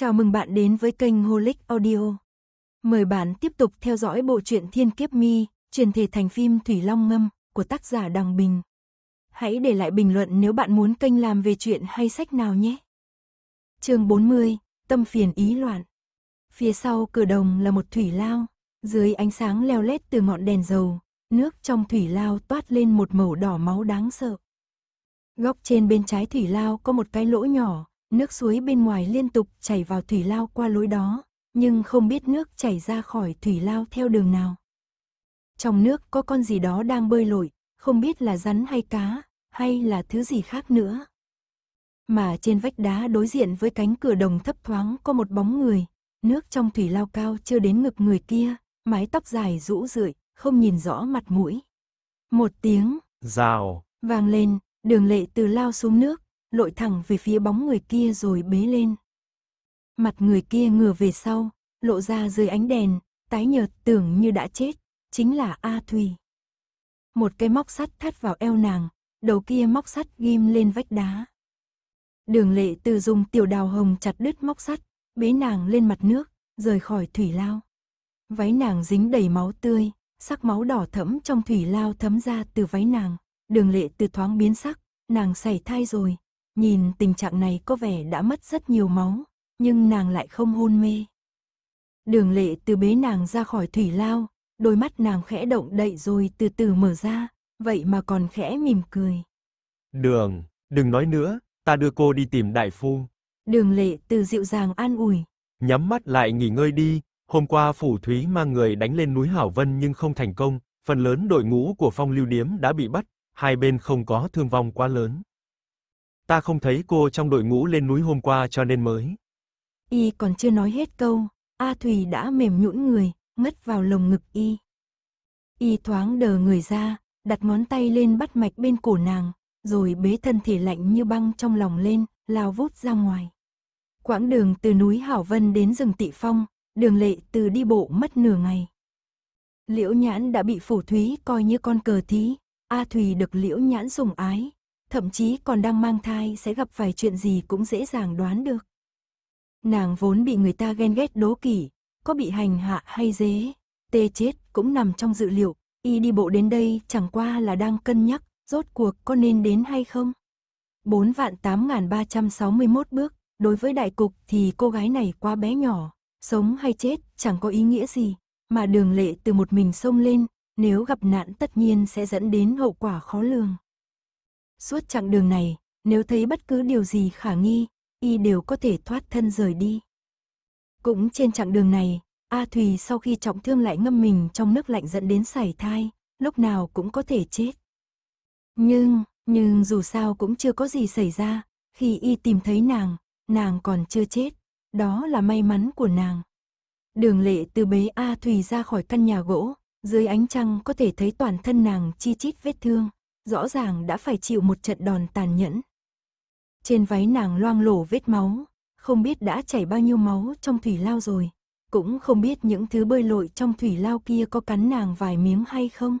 Chào mừng bạn đến với kênh Holic Audio. Mời bạn tiếp tục theo dõi bộ truyện Thiên Kiếp Mi, truyền thể thành phim Thủy Long Ngâm của tác giả Đằng Bình. Hãy để lại bình luận nếu bạn muốn kênh làm về chuyện hay sách nào nhé. Chương 40, Tâm phiền ý loạn. Phía sau cửa đồng là một thủy lao, dưới ánh sáng leo lét từ ngọn đèn dầu, nước trong thủy lao toát lên một màu đỏ máu đáng sợ. Góc trên bên trái thủy lao có một cái lỗ nhỏ, Nước suối bên ngoài liên tục chảy vào thủy lao qua lối đó, nhưng không biết nước chảy ra khỏi thủy lao theo đường nào. Trong nước có con gì đó đang bơi lội, không biết là rắn hay cá, hay là thứ gì khác nữa. Mà trên vách đá đối diện với cánh cửa đồng thấp thoáng có một bóng người, nước trong thủy lao cao chưa đến ngực người kia, mái tóc dài rũ rượi, không nhìn rõ mặt mũi. Một tiếng, rào, vang lên, đường lệ từ lao xuống nước, lội thẳng về phía bóng người kia rồi bế lên. Mặt người kia ngửa về sau, lộ ra dưới ánh đèn, tái nhợt tưởng như đã chết, chính là A Thùy. Một cái móc sắt thắt vào eo nàng, đầu kia móc sắt ghim lên vách đá. Đường lệ từ dùng tiểu đào hồng chặt đứt móc sắt, bế nàng lên mặt nước, rời khỏi thủy lao. Váy nàng dính đầy máu tươi, sắc máu đỏ thẫm trong thủy lao thấm ra từ váy nàng. Đường lệ từ thoáng biến sắc, nàng xảy thai rồi, Nhìn tình trạng này có vẻ đã mất rất nhiều máu, nhưng nàng lại không hôn mê. Đường lệ từ bế nàng ra khỏi thủy lao, đôi mắt nàng khẽ động đậy rồi từ từ mở ra, vậy mà còn khẽ mỉm cười. Đường, đừng nói nữa, ta đưa cô đi tìm đại phu. Đường lệ từ dịu dàng an ủi. Nhắm mắt lại nghỉ ngơi đi, hôm qua phủ thúy mang người đánh lên núi Hảo Vân nhưng không thành công, phần lớn đội ngũ của phong lưu điếm đã bị bắt, hai bên không có thương vong quá lớn. Ta không thấy cô trong đội ngũ lên núi hôm qua cho nên mới. Y còn chưa nói hết câu, A Thùy đã mềm nhũn người, ngất vào lồng ngực Y. Y thoáng đờ người ra, đặt ngón tay lên bắt mạch bên cổ nàng, rồi bế thân thể lạnh như băng trong lòng lên, lao vút ra ngoài. Quãng đường từ núi Hảo Vân đến rừng Tị Phong, đường lệ từ đi bộ mất nửa ngày. Liễu Nhãn đã bị Phủ Thúy coi như con cờ thí, A Thùy được Liễu Nhãn sủng ái, thậm chí còn đang mang thai sẽ gặp phải chuyện gì cũng dễ dàng đoán được. Nàng vốn bị người ta ghen ghét đố kỵ, có bị hành hạ hay dế, tê chết cũng nằm trong dự liệu, y đi bộ đến đây chẳng qua là đang cân nhắc, rốt cuộc có nên đến hay không. 4 vạn 8.361 bước, đối với đại cục thì cô gái này quá bé nhỏ, sống hay chết chẳng có ý nghĩa gì, mà đường lệ từ một mình sông lên, nếu gặp nạn tất nhiên sẽ dẫn đến hậu quả khó lường. Suốt chặng đường này, nếu thấy bất cứ điều gì khả nghi, y đều có thể thoát thân rời đi. Cũng trên chặng đường này, A Thùy sau khi trọng thương lại ngâm mình trong nước lạnh dẫn đến sảy thai, lúc nào cũng có thể chết. Nhưng, nhưng dù sao cũng chưa có gì xảy ra, khi y tìm thấy nàng, nàng còn chưa chết, đó là may mắn của nàng. Đường lệ từ bế A Thùy ra khỏi căn nhà gỗ, dưới ánh trăng có thể thấy toàn thân nàng chi chít vết thương rõ ràng đã phải chịu một trận đòn tàn nhẫn. Trên váy nàng loang lổ vết máu, không biết đã chảy bao nhiêu máu trong thủy lao rồi, cũng không biết những thứ bơi lội trong thủy lao kia có cắn nàng vài miếng hay không.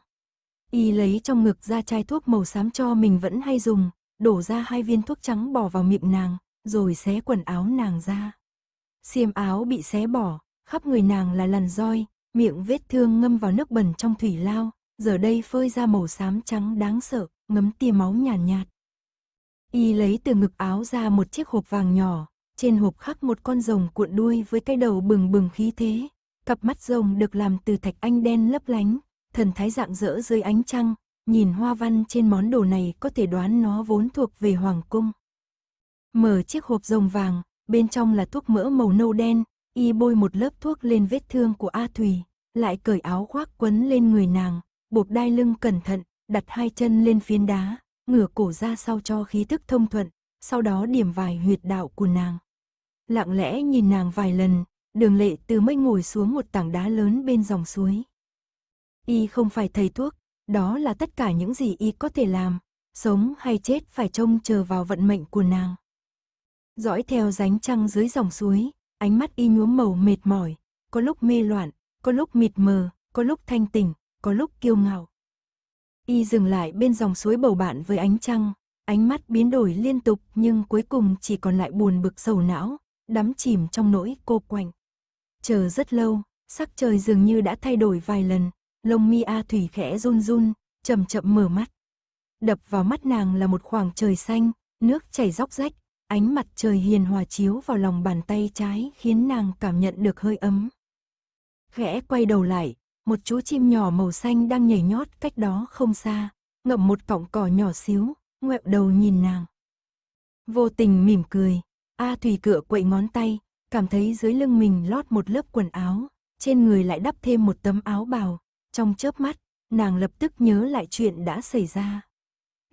Y lấy trong ngực ra chai thuốc màu xám cho mình vẫn hay dùng, đổ ra hai viên thuốc trắng bỏ vào miệng nàng, rồi xé quần áo nàng ra. Xiêm áo bị xé bỏ, khắp người nàng là lằn roi, miệng vết thương ngâm vào nước bẩn trong thủy lao, giờ đây phơi ra màu xám trắng đáng sợ, ngấm tia máu nhàn nhạt, nhạt. Y lấy từ ngực áo ra một chiếc hộp vàng nhỏ, trên hộp khắc một con rồng cuộn đuôi với cái đầu bừng bừng khí thế. Cặp mắt rồng được làm từ thạch anh đen lấp lánh, thần thái dạng dỡ dưới ánh trăng, nhìn hoa văn trên món đồ này có thể đoán nó vốn thuộc về hoàng cung. Mở chiếc hộp rồng vàng, bên trong là thuốc mỡ màu nâu đen, y bôi một lớp thuốc lên vết thương của A Thùy, lại cởi áo khoác quấn lên người nàng, buộc đai lưng cẩn thận, đặt hai chân lên phiến đá, ngửa cổ ra sau cho khí tức thông thuận, sau đó điểm vài huyệt đạo của nàng. Lặng lẽ nhìn nàng vài lần, đường lệ từ mây ngồi xuống một tảng đá lớn bên dòng suối. Y không phải thầy thuốc, đó là tất cả những gì Y có thể làm, sống hay chết phải trông chờ vào vận mệnh của nàng. Dõi theo ránh trăng dưới dòng suối, ánh mắt Y nhuốm màu mệt mỏi, có lúc mê loạn, có lúc mịt mờ, có lúc thanh tỉnh, có lúc kiêu ừ. ngạo. Y dừng lại bên dòng suối bầu bạn với ánh trăng, ánh mắt biến đổi liên tục nhưng cuối cùng chỉ còn lại buồn bực sầu não, đắm chìm trong nỗi cô quạnh. Chờ rất lâu, sắc trời dường như đã thay đổi vài lần, lông mi A Thủy khẽ run run, chậm chậm mở mắt. Đập vào mắt nàng là một khoảng trời xanh, nước chảy róc rách, ánh mặt trời hiền hòa chiếu vào lòng bàn tay trái khiến nàng cảm nhận được hơi ấm. Khẽ quay đầu lại, một chú chim nhỏ màu xanh đang nhảy nhót cách đó không xa, ngậm một cọng cỏ nhỏ xíu, ngoẹo đầu nhìn nàng. Vô tình mỉm cười, A Thủy cựa quậy ngón tay, cảm thấy dưới lưng mình lót một lớp quần áo, trên người lại đắp thêm một tấm áo bào, trong chớp mắt, nàng lập tức nhớ lại chuyện đã xảy ra.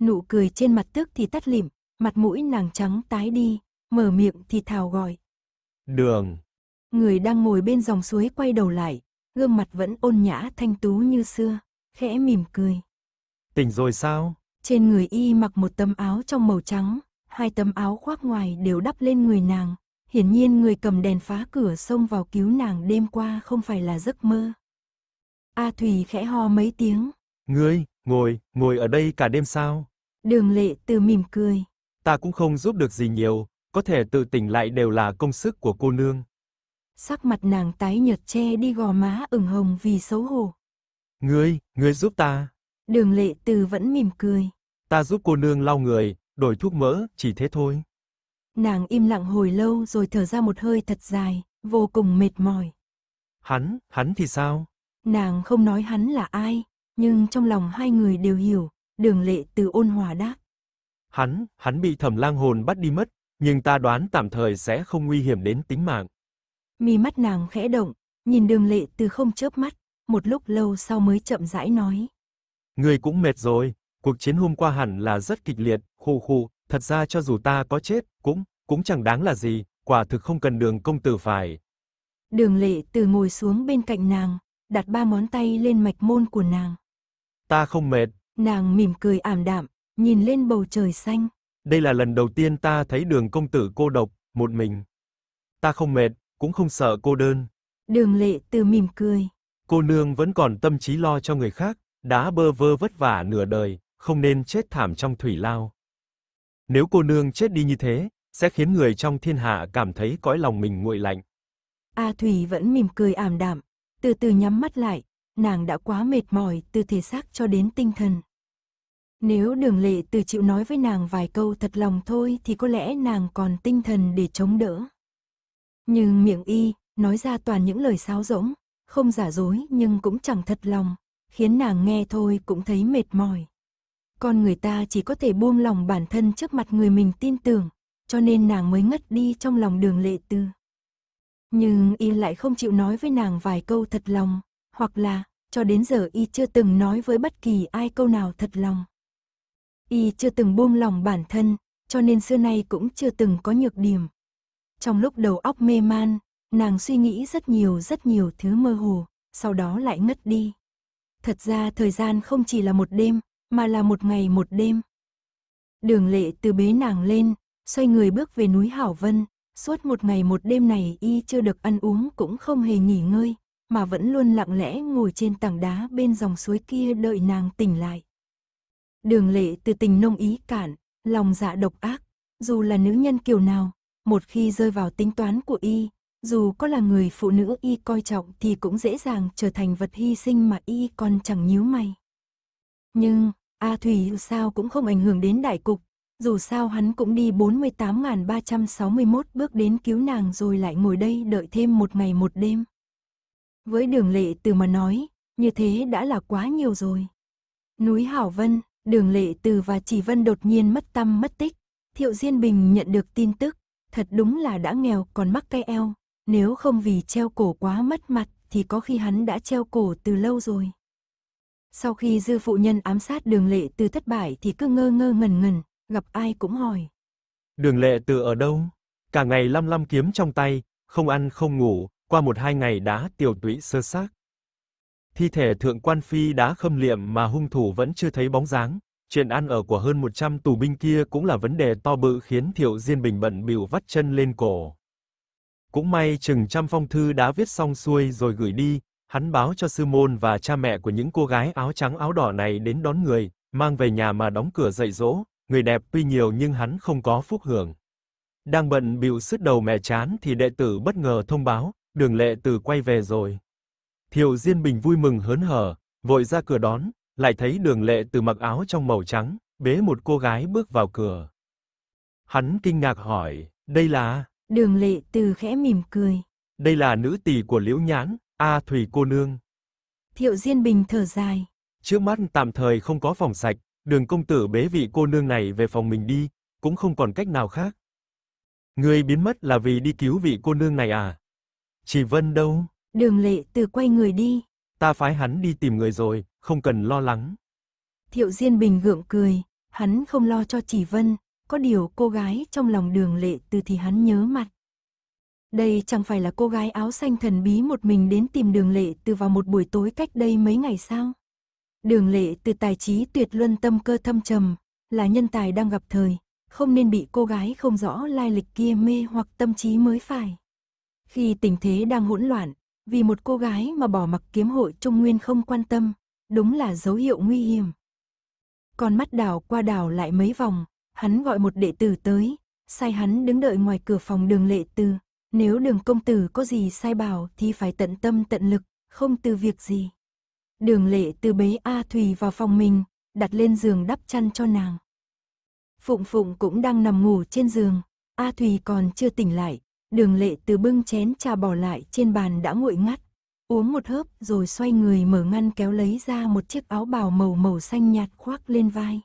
Nụ cười trên mặt tức thì tắt lịm, mặt mũi nàng trắng tái đi, mở miệng thì thào gọi. Đường. Người đang ngồi bên dòng suối quay đầu lại, gương mặt vẫn ôn nhã thanh tú như xưa, khẽ mỉm cười. Tỉnh rồi sao? Trên người y mặc một tấm áo trong màu trắng, hai tấm áo khoác ngoài đều đắp lên người nàng. Hiển nhiên người cầm đèn phá cửa xông vào cứu nàng đêm qua không phải là giấc mơ. A thủy khẽ ho mấy tiếng. Ngươi, ngồi, ngồi ở đây cả đêm sao? Đường lệ từ mỉm cười. Ta cũng không giúp được gì nhiều, có thể tự tỉnh lại đều là công sức của cô nương sắc mặt nàng tái nhợt che đi gò má ửng hồng vì xấu hổ. Ngươi, ngươi giúp ta. Đường lệ từ vẫn mỉm cười. Ta giúp cô nương lau người, đổi thuốc mỡ, chỉ thế thôi. Nàng im lặng hồi lâu rồi thở ra một hơi thật dài, vô cùng mệt mỏi. Hắn, hắn thì sao? Nàng không nói hắn là ai, nhưng trong lòng hai người đều hiểu, đường lệ từ ôn hòa đáp. Hắn, hắn bị thẩm lang hồn bắt đi mất, nhưng ta đoán tạm thời sẽ không nguy hiểm đến tính mạng. Mi mắt nàng khẽ động, nhìn đường lệ từ không chớp mắt, một lúc lâu sau mới chậm rãi nói. Người cũng mệt rồi, cuộc chiến hôm qua hẳn là rất kịch liệt, khô khô, thật ra cho dù ta có chết, cũng, cũng chẳng đáng là gì, quả thực không cần đường công tử phải. Đường lệ từ ngồi xuống bên cạnh nàng, đặt ba món tay lên mạch môn của nàng. Ta không mệt. Nàng mỉm cười ảm đạm, nhìn lên bầu trời xanh. Đây là lần đầu tiên ta thấy đường công tử cô độc, một mình. Ta không mệt, cũng không sợ cô đơn. Đường lệ từ mỉm cười. Cô nương vẫn còn tâm trí lo cho người khác, đã bơ vơ vất vả nửa đời, không nên chết thảm trong thủy lao. Nếu cô nương chết đi như thế, sẽ khiến người trong thiên hạ cảm thấy cõi lòng mình nguội lạnh. A Thủy vẫn mỉm cười ảm đạm, từ từ nhắm mắt lại, nàng đã quá mệt mỏi từ thể xác cho đến tinh thần. Nếu đường lệ từ chịu nói với nàng vài câu thật lòng thôi thì có lẽ nàng còn tinh thần để chống đỡ. Nhưng miệng y, nói ra toàn những lời sáo rỗng, không giả dối nhưng cũng chẳng thật lòng, khiến nàng nghe thôi cũng thấy mệt mỏi. Con người ta chỉ có thể buông lòng bản thân trước mặt người mình tin tưởng, cho nên nàng mới ngất đi trong lòng đường lệ tư. Nhưng y lại không chịu nói với nàng vài câu thật lòng, hoặc là, cho đến giờ y chưa từng nói với bất kỳ ai câu nào thật lòng. Y chưa từng buông lòng bản thân, cho nên xưa nay cũng chưa từng có nhược điểm. Trong lúc đầu óc mê man, nàng suy nghĩ rất nhiều rất nhiều thứ mơ hồ, sau đó lại ngất đi. Thật ra thời gian không chỉ là một đêm, mà là một ngày một đêm. Đường lệ từ bế nàng lên, xoay người bước về núi Hảo Vân, suốt một ngày một đêm này y chưa được ăn uống cũng không hề nghỉ ngơi, mà vẫn luôn lặng lẽ ngồi trên tảng đá bên dòng suối kia đợi nàng tỉnh lại. Đường lệ từ tình nông ý cản, lòng dạ độc ác, dù là nữ nhân kiều nào, một khi rơi vào tính toán của y, dù có là người phụ nữ y coi trọng thì cũng dễ dàng trở thành vật hy sinh mà y còn chẳng nhíu mày. Nhưng, A Thủy sao cũng không ảnh hưởng đến đại cục, dù sao hắn cũng đi 48.361 bước đến cứu nàng rồi lại ngồi đây đợi thêm một ngày một đêm. Với đường lệ từ mà nói, như thế đã là quá nhiều rồi. Núi Hảo Vân, đường lệ từ và chỉ vân đột nhiên mất tâm mất tích, Thiệu Diên Bình nhận được tin tức, thật đúng là đã nghèo còn mắc cây eo, nếu không vì treo cổ quá mất mặt thì có khi hắn đã treo cổ từ lâu rồi. Sau khi dư phụ nhân ám sát đường lệ từ thất bại thì cứ ngơ ngơ ngẩn ngẩn, gặp ai cũng hỏi. Đường lệ từ ở đâu? Cả ngày lăm lăm kiếm trong tay, không ăn không ngủ, qua một hai ngày đã tiểu tụy sơ xác. Thi thể thượng quan phi đã khâm liệm mà hung thủ vẫn chưa thấy bóng dáng, Chuyện ăn ở của hơn 100 tù binh kia cũng là vấn đề to bự khiến Thiệu Diên Bình bận bịu vắt chân lên cổ. Cũng may chừng trăm phong thư đã viết xong xuôi rồi gửi đi, hắn báo cho sư môn và cha mẹ của những cô gái áo trắng áo đỏ này đến đón người, mang về nhà mà đóng cửa dạy dỗ, người đẹp tuy nhiều nhưng hắn không có phúc hưởng. Đang bận bịu sứt đầu mẹ chán thì đệ tử bất ngờ thông báo, Đường Lệ Từ quay về rồi. Thiệu Diên Bình vui mừng hớn hở, vội ra cửa đón, lại thấy đường lệ từ mặc áo trong màu trắng, bế một cô gái bước vào cửa. Hắn kinh ngạc hỏi, đây là... Đường lệ từ khẽ mỉm cười. Đây là nữ tỳ của Liễu Nhãn, A Thủy cô nương. Thiệu Diên Bình thở dài. Trước mắt tạm thời không có phòng sạch, đường công tử bế vị cô nương này về phòng mình đi, cũng không còn cách nào khác. Người biến mất là vì đi cứu vị cô nương này à? Chỉ Vân đâu? Đường lệ từ quay người đi. Ta phái hắn đi tìm người rồi, không cần lo lắng. Thiệu Diên Bình gượng cười, hắn không lo cho chỉ vân, có điều cô gái trong lòng đường lệ từ thì hắn nhớ mặt. Đây chẳng phải là cô gái áo xanh thần bí một mình đến tìm đường lệ từ vào một buổi tối cách đây mấy ngày sao? Đường lệ từ tài trí tuyệt luân tâm cơ thâm trầm, là nhân tài đang gặp thời, không nên bị cô gái không rõ lai lịch kia mê hoặc tâm trí mới phải. Khi tình thế đang hỗn loạn, vì một cô gái mà bỏ mặc kiếm hội Trung Nguyên không quan tâm, đúng là dấu hiệu nguy hiểm. Con mắt đảo qua đảo lại mấy vòng, hắn gọi một đệ tử tới, sai hắn đứng đợi ngoài cửa phòng đường lệ tư. Nếu đường công tử có gì sai bảo thì phải tận tâm tận lực, không từ việc gì. Đường lệ tư bế A Thùy vào phòng mình, đặt lên giường đắp chăn cho nàng. Phụng Phụng cũng đang nằm ngủ trên giường, A Thùy còn chưa tỉnh lại, đường lệ từ bưng chén trà bỏ lại trên bàn đã nguội ngắt. Uống một hớp rồi xoay người mở ngăn kéo lấy ra một chiếc áo bào màu màu xanh nhạt khoác lên vai.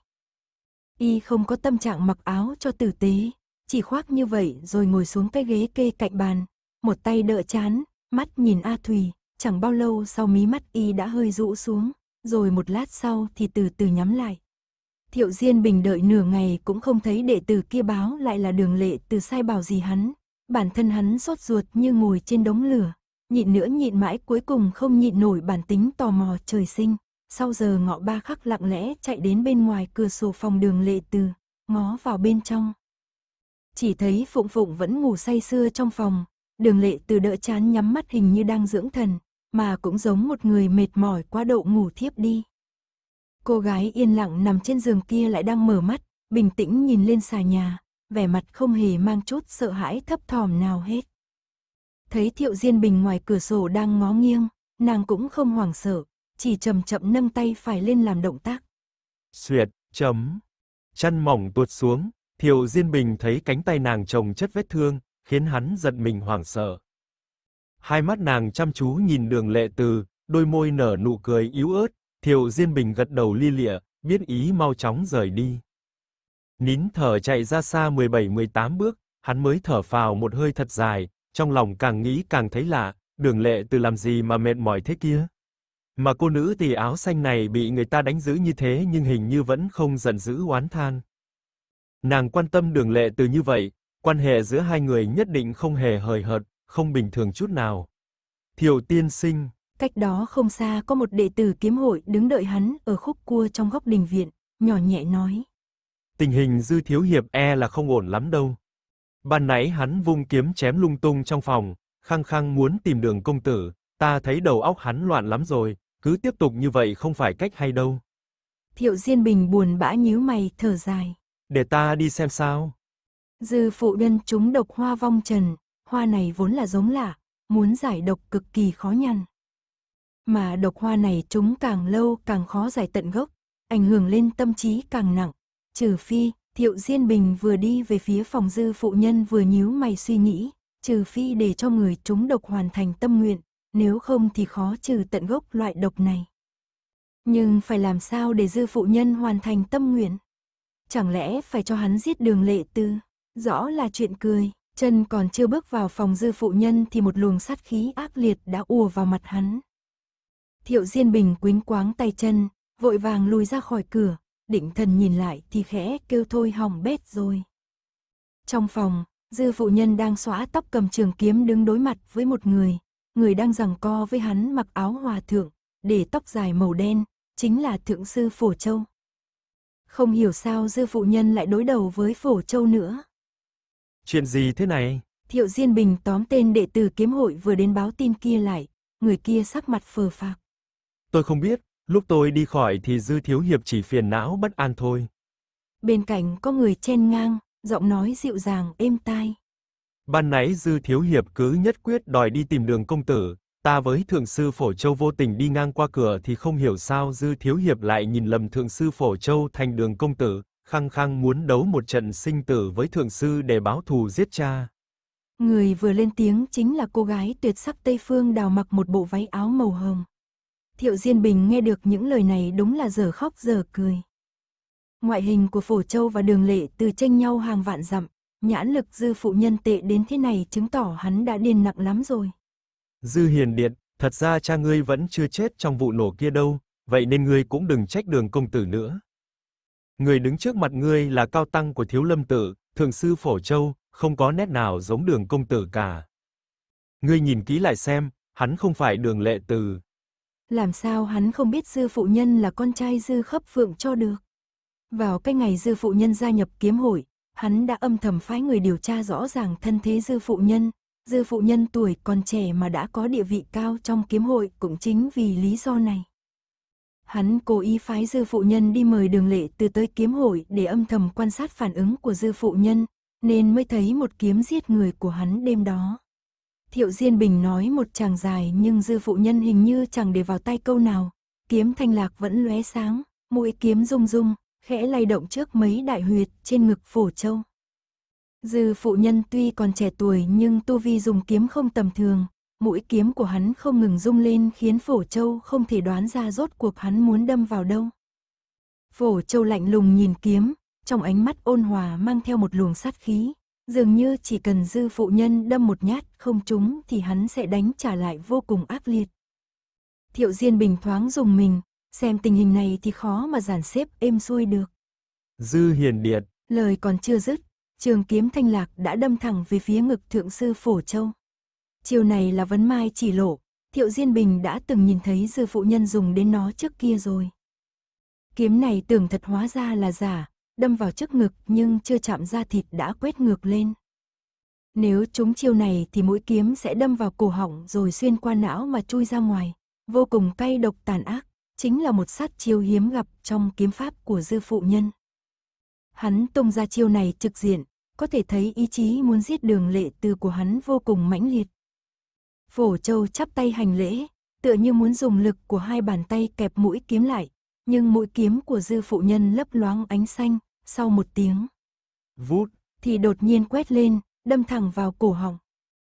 Y không có tâm trạng mặc áo cho tử tế, chỉ khoác như vậy rồi ngồi xuống cái ghế kê cạnh bàn, một tay đỡ chán, mắt nhìn A Thùy, chẳng bao lâu sau mí mắt Y đã hơi rũ xuống, rồi một lát sau thì từ từ nhắm lại. Thiệu Diên Bình đợi nửa ngày cũng không thấy đệ tử kia báo lại là đường lệ từ sai bảo gì hắn, bản thân hắn sốt ruột như ngồi trên đống lửa, nhịn nữa nhịn mãi cuối cùng không nhịn nổi bản tính tò mò trời sinh. Sau giờ ngọ ba khắc lặng lẽ chạy đến bên ngoài cửa sổ phòng đường lệ từ, ngó vào bên trong. Chỉ thấy Phụng Phụng vẫn ngủ say sưa trong phòng, đường lệ từ đỡ chán nhắm mắt hình như đang dưỡng thần, mà cũng giống một người mệt mỏi quá độ ngủ thiếp đi. Cô gái yên lặng nằm trên giường kia lại đang mở mắt, bình tĩnh nhìn lên xà nhà, vẻ mặt không hề mang chút sợ hãi thấp thòm nào hết. Thấy Thiệu Diên Bình ngoài cửa sổ đang ngó nghiêng, nàng cũng không hoảng sợ, chỉ chậm chậm nâng tay phải lên làm động tác. Xuyệt, chấm. Chăn mỏng tuột xuống, Thiệu Diên Bình thấy cánh tay nàng chồng chất vết thương, khiến hắn giận mình hoảng sợ. Hai mắt nàng chăm chú nhìn đường lệ từ, đôi môi nở nụ cười yếu ớt, Thiệu Diên Bình gật đầu li lịa, biết ý mau chóng rời đi. Nín thở chạy ra xa 17-18 bước, hắn mới thở phào một hơi thật dài, trong lòng càng nghĩ càng thấy lạ, đường lệ từ làm gì mà mệt mỏi thế kia? Mà cô nữ tỳ áo xanh này bị người ta đánh giữ như thế nhưng hình như vẫn không giận dữ oán than. Nàng quan tâm đường lệ từ như vậy, quan hệ giữa hai người nhất định không hề hời hợt, không bình thường chút nào. Thiệu tiên sinh. Cách đó không xa có một đệ tử kiếm hội đứng đợi hắn ở khúc cua trong góc đình viện, nhỏ nhẹ nói. Tình hình dư thiếu hiệp e là không ổn lắm đâu. Ban nãy hắn vung kiếm chém lung tung trong phòng, khăng khăng muốn tìm đường công tử, ta thấy đầu óc hắn loạn lắm rồi, cứ tiếp tục như vậy không phải cách hay đâu. Thiệu Diên Bình buồn bã nhíu mày, thở dài. Để ta đi xem sao. Dư phụ nhân chúng độc hoa vong trần, hoa này vốn là giống lạ, muốn giải độc cực kỳ khó nhằn. Mà độc hoa này chúng càng lâu càng khó giải tận gốc, ảnh hưởng lên tâm trí càng nặng, trừ phi Thiệu Diên Bình vừa đi về phía phòng dư phụ nhân vừa nhíu mày suy nghĩ, trừ phi để cho người chúng độc hoàn thành tâm nguyện, nếu không thì khó trừ tận gốc loại độc này. Nhưng phải làm sao để dư phụ nhân hoàn thành tâm nguyện? Chẳng lẽ phải cho hắn giết đường lệ tư? Rõ là chuyện cười, chân còn chưa bước vào phòng dư phụ nhân thì một luồng sát khí ác liệt đã ùa vào mặt hắn. Thiệu Diên Bình quính quáng tay chân, vội vàng lùi ra khỏi cửa, định thần nhìn lại thì khẽ kêu thôi hỏng bét rồi. Trong phòng, dư phụ nhân đang xóa tóc cầm trường kiếm đứng đối mặt với một người, người đang giằng co với hắn mặc áo hòa thượng, để tóc dài màu đen, chính là thượng sư Phổ Châu. Không hiểu sao dư phụ nhân lại đối đầu với Phổ Châu nữa. Chuyện gì thế này? Thiệu Diên Bình tóm tên đệ tử kiếm hội vừa đến báo tin kia lại, người kia sắc mặt phờ phạc. Tôi không biết, Lúc tôi đi khỏi thì Dư Thiếu Hiệp chỉ phiền não bất an thôi. Bên cạnh có người chen ngang, giọng nói dịu dàng, êm tai. Ban nãy Dư Thiếu Hiệp cứ nhất quyết đòi đi tìm đường công tử, ta với Thượng Sư Phổ Châu vô tình đi ngang qua cửa thì không hiểu sao Dư Thiếu Hiệp lại nhìn lầm Thượng Sư Phổ Châu thành đường công tử, khăng khăng muốn đấu một trận sinh tử với Thượng Sư để báo thù giết cha. Người vừa lên tiếng chính là cô gái tuyệt sắc Tây Phương đào mặc một bộ váy áo màu hồng. Thiệu Diên Bình nghe được những lời này đúng là giờ khóc giờ cười. Ngoại hình của Phổ Châu và Đường Lệ từ tranh nhau hàng vạn dặm, nhãn lực dư phụ nhân tệ đến thế này chứng tỏ hắn đã điên nặng lắm rồi. Dư hiền điện, thật ra cha ngươi vẫn chưa chết trong vụ nổ kia đâu, vậy nên ngươi cũng đừng trách đường công tử nữa. Người đứng trước mặt ngươi là cao tăng của thiếu lâm tử, thượng sư Phổ Châu, không có nét nào giống đường công tử cả. Ngươi nhìn kỹ lại xem, hắn không phải đường lệ từ, làm sao hắn không biết dư phụ nhân là con trai dư khấp phượng cho được. Vào cái ngày dư phụ nhân gia nhập kiếm hội, hắn đã âm thầm phái người điều tra rõ ràng thân thế dư phụ nhân. Dư phụ nhân tuổi còn trẻ mà đã có địa vị cao trong kiếm hội cũng chính vì lý do này. Hắn cố ý phái dư phụ nhân đi mời đường lệ từ tới kiếm hội để âm thầm quan sát phản ứng của dư phụ nhân, nên mới thấy một kiếm giết người của hắn đêm đó. Thiệu Diên Bình nói một chàng dài nhưng dư phụ nhân hình như chẳng để vào tay câu nào. Kiếm thanh lạc vẫn lóe sáng, mũi kiếm rung rung, khẽ lay động trước mấy đại huyệt trên ngực phổ châu. Dư phụ nhân tuy còn trẻ tuổi nhưng tu vi dùng kiếm không tầm thường, mũi kiếm của hắn không ngừng rung lên khiến phổ châu không thể đoán ra rốt cuộc hắn muốn đâm vào đâu. Phổ châu lạnh lùng nhìn kiếm, trong ánh mắt ôn hòa mang theo một luồng sát khí dường như chỉ cần dư phụ nhân đâm một nhát không trúng thì hắn sẽ đánh trả lại vô cùng ác liệt. Thiệu Diên Bình thoáng dùng mình, xem tình hình này thì khó mà giản xếp êm xuôi được. Dư hiền điệt. Lời còn chưa dứt, trường kiếm thanh lạc đã đâm thẳng về phía ngực thượng sư Phổ Châu. Chiều này là vấn mai chỉ lộ, Thiệu Diên Bình đã từng nhìn thấy dư phụ nhân dùng đến nó trước kia rồi. Kiếm này tưởng thật hóa ra là giả, đâm vào trước ngực nhưng chưa chạm ra thịt đã quét ngược lên. Nếu trúng chiêu này thì mũi kiếm sẽ đâm vào cổ họng rồi xuyên qua não mà chui ra ngoài. Vô cùng cay độc tàn ác, chính là một sát chiêu hiếm gặp trong kiếm pháp của dư phụ nhân. Hắn tung ra chiêu này trực diện, có thể thấy ý chí muốn giết đường lệ từ của hắn vô cùng mãnh liệt. Phổ Châu chắp tay hành lễ, tựa như muốn dùng lực của hai bàn tay kẹp mũi kiếm lại, nhưng mũi kiếm của dư phụ nhân lấp loáng ánh xanh, sau một tiếng. Vút, thì đột nhiên quét lên, đâm thẳng vào cổ họng.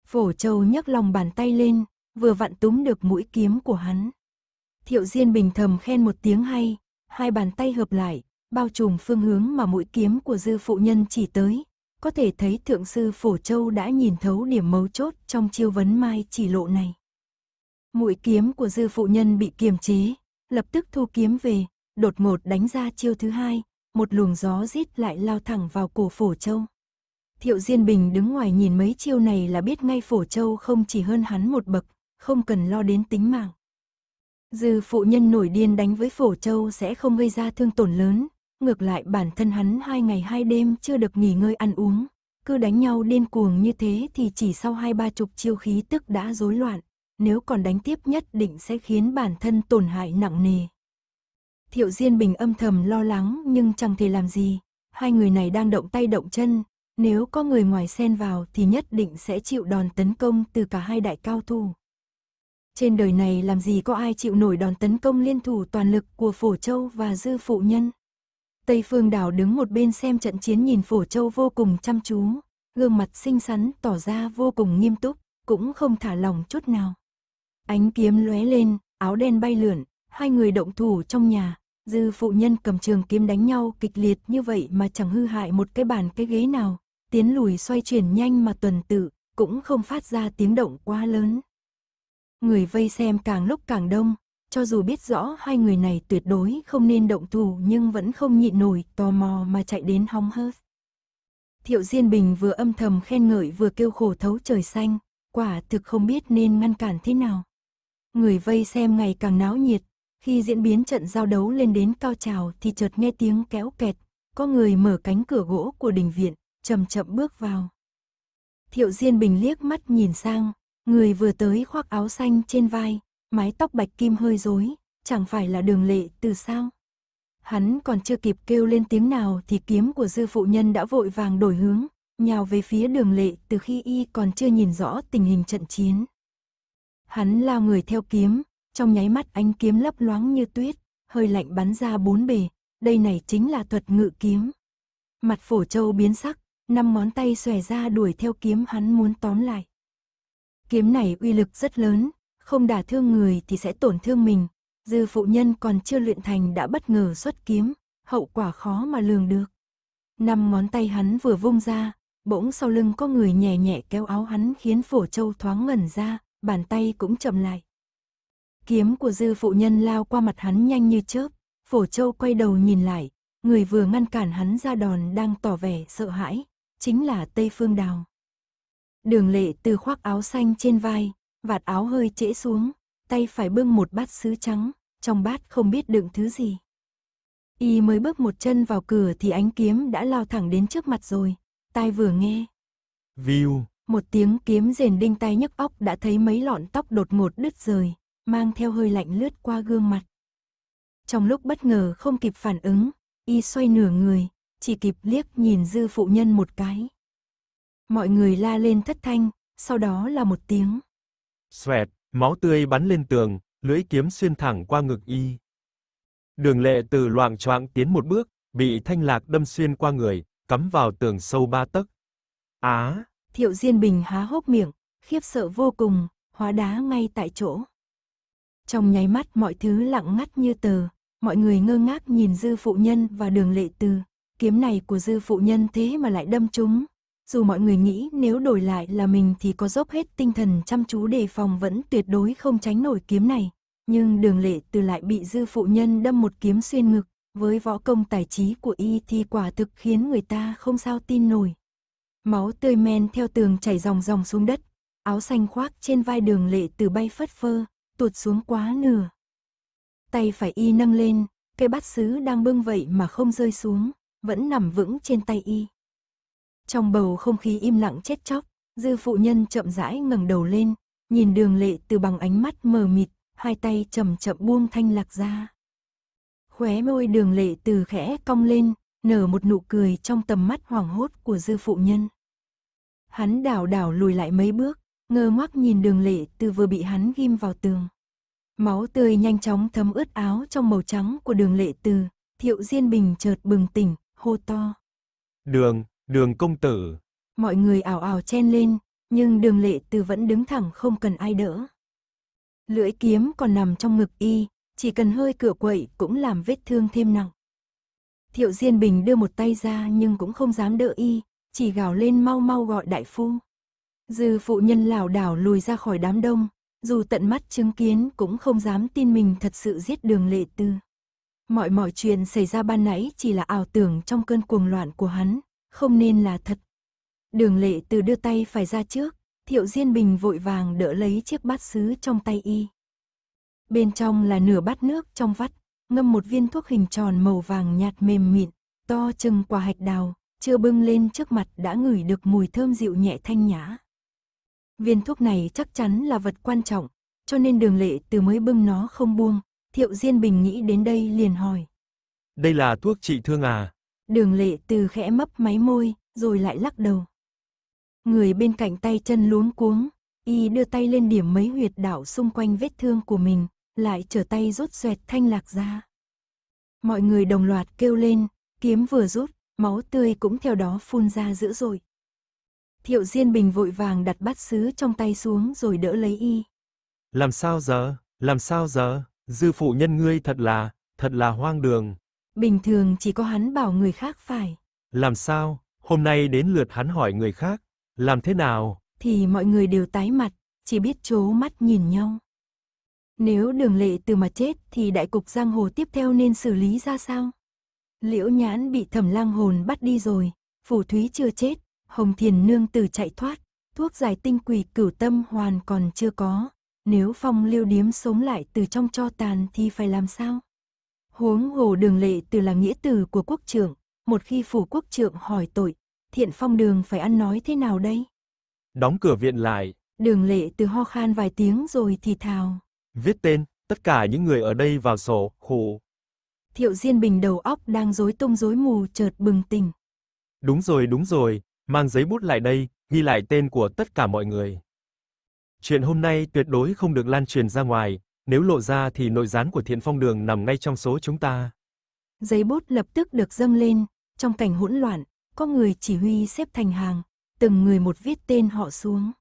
Phổ Châu nhấc lòng bàn tay lên, vừa vặn túm được mũi kiếm của hắn. Thiệu Diên bình thầm khen một tiếng hay, hai bàn tay hợp lại, bao trùm phương hướng mà mũi kiếm của dư phụ nhân chỉ tới. Có thể thấy thượng sư Phổ Châu đã nhìn thấu điểm mấu chốt trong chiêu vấn mai chỉ lộ này. Mũi kiếm của dư phụ nhân bị kiềm chế, lập tức thu kiếm về, đột ngột đánh ra chiêu thứ hai, một luồng gió rít lại lao thẳng vào cổ Phổ Châu. Thiệu Diên Bình đứng ngoài nhìn mấy chiêu này là biết ngay Phổ Châu không chỉ hơn hắn một bậc, không cần lo đến tính mạng. Dư phụ nhân nổi điên đánh với Phổ Châu sẽ không gây ra thương tổn lớn, ngược lại bản thân hắn hai ngày hai đêm chưa được nghỉ ngơi ăn uống, cứ đánh nhau điên cuồng như thế thì chỉ sau hai ba chục chiêu khí tức đã rối loạn, nếu còn đánh tiếp nhất định sẽ khiến bản thân tổn hại nặng nề, Thiệu Diên Bình âm thầm lo lắng nhưng chẳng thể làm gì. Hai người này đang động tay động chân, nếu có người ngoài xen vào thì nhất định sẽ chịu đòn tấn công từ cả hai đại cao thủ. Trên đời này làm gì có ai chịu nổi đòn tấn công liên thủ toàn lực của Phổ Châu và Dư Phụ Nhân. Tây Phương Đảo đứng một bên xem trận chiến nhìn Phổ Châu vô cùng chăm chú, gương mặt xinh xắn tỏ ra vô cùng nghiêm túc, cũng không thả lòng chút nào. Ánh kiếm lóe lên, áo đen bay lượn, hai người động thủ trong nhà, Dư phụ nhân cầm trường kiếm đánh nhau kịch liệt như vậy mà chẳng hư hại một cái bàn cái ghế nào, tiến lùi xoay chuyển nhanh mà tuần tự, cũng không phát ra tiếng động quá lớn. Người vây xem càng lúc càng đông, cho dù biết rõ hai người này tuyệt đối không nên động thủ nhưng vẫn không nhịn nổi tò mò mà chạy đến hóng hớt. Thiệu Diên Bình vừa âm thầm khen ngợi vừa kêu khổ thấu trời xanh, quả thực không biết nên ngăn cản thế nào. Người vây xem ngày càng náo nhiệt, khi diễn biến trận giao đấu lên đến cao trào thì chợt nghe tiếng kéo kẹt, có người mở cánh cửa gỗ của đình viện, chậm chậm bước vào. Thiệu Diên Bình liếc mắt nhìn sang, người vừa tới khoác áo xanh trên vai, mái tóc bạch kim hơi rối, chẳng phải là đường lệ từ sao. Hắn còn chưa kịp kêu lên tiếng nào thì kiếm của dư phụ nhân đã vội vàng đổi hướng, nhào về phía đường lệ từ khi y còn chưa nhìn rõ tình hình trận chiến. Hắn lao người theo kiếm, trong nháy mắt ánh kiếm lấp loáng như tuyết, hơi lạnh bắn ra bốn bề, đây này chính là thuật ngự kiếm. Mặt phổ châu biến sắc, năm ngón tay xòe ra đuổi theo kiếm hắn muốn tóm lại. Kiếm này uy lực rất lớn, không đả thương người thì sẽ tổn thương mình. Dư phụ nhân còn chưa luyện thành đã bất ngờ xuất kiếm, hậu quả khó mà lường được. Năm ngón tay hắn vừa vung ra, bỗng sau lưng có người nhẹ nhẹ kéo áo hắn khiến phổ châu thoáng ngẩn ra, bàn tay cũng chậm lại. Kiếm của dư phụ nhân lao qua mặt hắn nhanh như chớp, phổ châu quay đầu nhìn lại, người vừa ngăn cản hắn ra đòn đang tỏ vẻ sợ hãi, chính là Tây Phương Đào. Đường lệ từ khoác áo xanh trên vai, vạt áo hơi trễ xuống, tay phải bưng một bát sứ trắng, trong bát không biết đựng thứ gì. Y mới bước một chân vào cửa thì ánh kiếm đã lao thẳng đến trước mặt rồi, tai vừa nghe. Viu, một tiếng kiếm rền đinh tay nhức óc đã thấy mấy lọn tóc đột ngột đứt rời, mang theo hơi lạnh lướt qua gương mặt. Trong lúc bất ngờ không kịp phản ứng, y xoay nửa người, chỉ kịp liếc nhìn dư phụ nhân một cái. Mọi người la lên thất thanh, sau đó là một tiếng. Xoẹt, máu tươi bắn lên tường, lưỡi kiếm xuyên thẳng qua ngực y. Đường lệ từ loạng choạng tiến một bước, bị thanh lạc đâm xuyên qua người, cắm vào tường sâu ba tấc. Á! Thiệu Diên Bình há hốc miệng, khiếp sợ vô cùng, hóa đá ngay tại chỗ. Trong nháy mắt mọi thứ lặng ngắt như tờ, mọi người ngơ ngác nhìn dư phụ nhân và đường lệ từ. Kiếm này của dư phụ nhân thế mà lại đâm chúng Dù mọi người nghĩ nếu đổi lại là mình thì có dốc hết tinh thần chăm chú đề phòng vẫn tuyệt đối không tránh nổi kiếm này. Nhưng đường lệ từ lại bị dư phụ nhân đâm một kiếm xuyên ngực, với võ công tài trí của y thì quả thực khiến người ta không sao tin nổi. Máu tươi men theo tường chảy ròng ròng xuống đất, áo xanh khoác trên vai đường lệ từ bay phất phơ, tuột xuống quá nửa. Tay phải y nâng lên, cây bát sứ đang bưng vậy mà không rơi xuống, vẫn nằm vững trên tay y. Trong bầu không khí im lặng chết chóc, dư phụ nhân chậm rãi ngẩng đầu lên, nhìn đường lệ từ bằng ánh mắt mờ mịt, hai tay chậm chậm buông thanh lạc ra. Khóe môi đường lệ từ khẽ cong lên, nở một nụ cười trong tầm mắt hoảng hốt của dư phụ nhân. Hắn đảo đảo lùi lại mấy bước, ngơ ngoác nhìn đường lệ từ vừa bị hắn ghim vào tường. Máu tươi nhanh chóng thấm ướt áo trong màu trắng của đường lệ từ, thiệu diên bình chợt bừng tỉnh, hô to. Đường, đường công tử. Mọi người ảo ảo chen lên, nhưng đường lệ từ vẫn đứng thẳng không cần ai đỡ. Lưỡi kiếm còn nằm trong ngực y, chỉ cần hơi cửa quậy cũng làm vết thương thêm nặng. Thiệu Diên Bình đưa một tay ra nhưng cũng không dám đỡ y, chỉ gào lên mau mau gọi đại phu. Dư phụ nhân lảo đảo lùi ra khỏi đám đông, dù tận mắt chứng kiến cũng không dám tin mình thật sự giết đường lệ tư. Mọi mọi chuyện xảy ra ban nãy chỉ là ảo tưởng trong cơn cuồng loạn của hắn, không nên là thật. Đường lệ tư đưa tay phải ra trước, thiệu diên bình vội vàng đỡ lấy chiếc bát sứ trong tay y. Bên trong là nửa bát nước trong vắt, ngâm một viên thuốc hình tròn màu vàng nhạt mềm mịn, to chừng quả hạch đào, chưa bưng lên trước mặt đã ngửi được mùi thơm dịu nhẹ thanh nhã. Viên thuốc này chắc chắn là vật quan trọng, cho nên đường lệ từ mới bưng nó không buông. Thiệu Diên Bình nghĩ đến đây liền hỏi. Đây là thuốc trị thương à? Đường lệ từ khẽ mấp máy môi, rồi lại lắc đầu. Người bên cạnh tay chân luống cuống, y đưa tay lên điểm mấy huyệt đạo xung quanh vết thương của mình, lại trở tay rút xoẹt thanh lạc ra. Mọi người đồng loạt kêu lên, kiếm vừa rút, máu tươi cũng theo đó phun ra dữ dội. Thiệu Diên Bình vội vàng đặt bát sứ trong tay xuống rồi đỡ lấy y. Làm sao giờ, làm sao giờ, dư phụ nhân ngươi thật là, thật là hoang đường. Bình thường chỉ có hắn bảo người khác phải. Làm sao, hôm nay đến lượt hắn hỏi người khác, làm thế nào? Thì mọi người đều tái mặt, chỉ biết chố mắt nhìn nhau. Nếu đường lệ từ mà chết thì đại cục giang hồ tiếp theo nên xử lý ra sao? Liễu nhãn bị thẩm lang hồn bắt đi rồi, phủ thúy chưa chết, Hồng Thiền Nương tử chạy thoát, thuốc giải tinh quỷ cửu tâm hoàn còn chưa có, nếu phong lưu điếm sống lại từ trong cho tàn thì phải làm sao? Huống hồ đường lệ từ là nghĩa từ của quốc trưởng, một khi phủ quốc trưởng hỏi tội, thiện phong đường phải ăn nói thế nào đây? Đóng cửa viện lại. Đường lệ từ ho khan vài tiếng rồi thì thào. Viết tên, tất cả những người ở đây vào sổ, khổ. Thiệu Diên Bình đầu óc đang rối tung rối mù chợt bừng tỉnh. Đúng rồi, đúng rồi, mang giấy bút lại đây, ghi lại tên của tất cả mọi người. Chuyện hôm nay tuyệt đối không được lan truyền ra ngoài, nếu lộ ra thì nội gián của Thiện Phong Đường nằm ngay trong số chúng ta. Giấy bút lập tức được dâng lên, trong cảnh hỗn loạn, có người chỉ huy xếp thành hàng, từng người một viết tên họ xuống.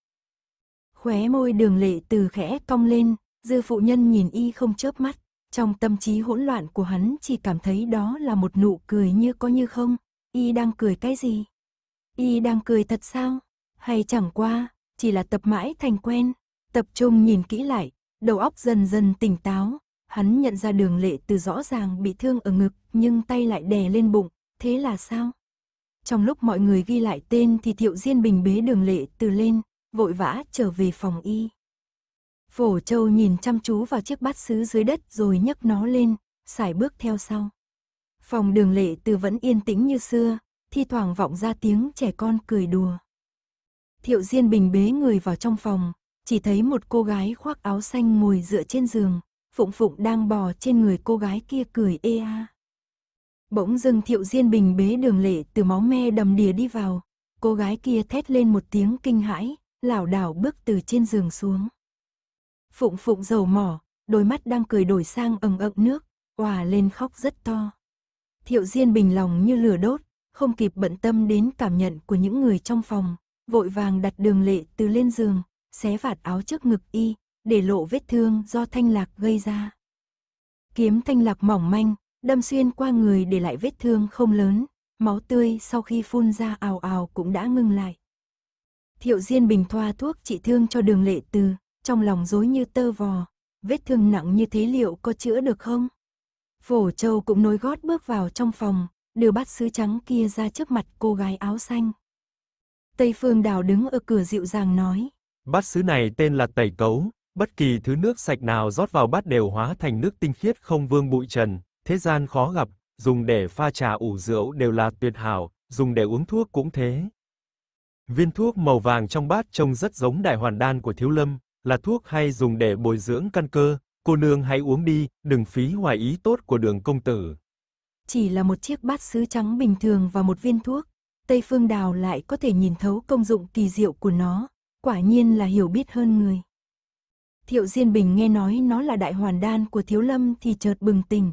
Khóe môi đường lệ từ khẽ cong lên, dư phụ nhân nhìn y không chớp mắt, trong tâm trí hỗn loạn của hắn chỉ cảm thấy đó là một nụ cười như có như không, y đang cười cái gì? Y đang cười thật sao? Hay chẳng qua, chỉ là tập mãi thành quen. Tập trung nhìn kỹ lại, đầu óc dần dần tỉnh táo. Hắn nhận ra đường lệ từ rõ ràng bị thương ở ngực, nhưng tay lại đè lên bụng. Thế là sao? Trong lúc mọi người ghi lại tên thì Thiệu Diên Bình bế đường lệ từ lên, vội vã trở về phòng y. Phổ Châu nhìn chăm chú vào chiếc bát sứ dưới đất rồi nhấc nó lên, xài bước theo sau. Phòng đường lệ từ vẫn yên tĩnh như xưa, thi thoảng vọng ra tiếng trẻ con cười đùa. Thiệu Diên bình bế người vào trong phòng, chỉ thấy một cô gái khoác áo xanh ngồi dựa trên giường, Phụng Phụng đang bò trên người cô gái kia cười ê a. Bỗng dưng Thiệu Diên bình bế đường lệ từ máu me đầm đìa đi vào, cô gái kia thét lên một tiếng kinh hãi, lảo đảo bước từ trên giường xuống. Phụng Phụng dầu mỏ, đôi mắt đang cười đổi sang ầm ậng nước, hòa lên khóc rất to. Thiệu Diên bình lòng như lửa đốt, không kịp bận tâm đến cảm nhận của những người trong phòng, vội vàng đặt đường lệ từ lên giường, xé vạt áo trước ngực y, để lộ vết thương do thanh lạc gây ra. Kiếm thanh lạc mỏng manh, đâm xuyên qua người để lại vết thương không lớn, máu tươi sau khi phun ra ào ào cũng đã ngưng lại. Thiệu Diên bình thoa thuốc trị thương cho đường lệ từ, trong lòng dối như tơ vò, vết thương nặng như thế liệu có chữa được không? Phổ Châu cũng nối gót bước vào trong phòng, đưa bát sứ trắng kia ra trước mặt cô gái áo xanh. Tây Phương Đào đứng ở cửa dịu dàng nói. Bát sứ này tên là tẩy cấu, bất kỳ thứ nước sạch nào rót vào bát đều hóa thành nước tinh khiết không vương bụi trần, thế gian khó gặp, dùng để pha trà ủ rượu đều là tuyệt hảo, dùng để uống thuốc cũng thế. Viên thuốc màu vàng trong bát trông rất giống đại hoàn đan của Thiếu Lâm, là thuốc hay dùng để bồi dưỡng căn cơ, cô nương hãy uống đi, đừng phí hoài ý tốt của đường công tử chỉ là một chiếc bát sứ trắng bình thường và một viên thuốc, Tây Phương Đào lại có thể nhìn thấu công dụng kỳ diệu của nó, quả nhiên là hiểu biết hơn người. Thiệu Diên Bình nghe nói nó là đại hoàn đan của Thiếu Lâm thì chợt bừng tỉnh.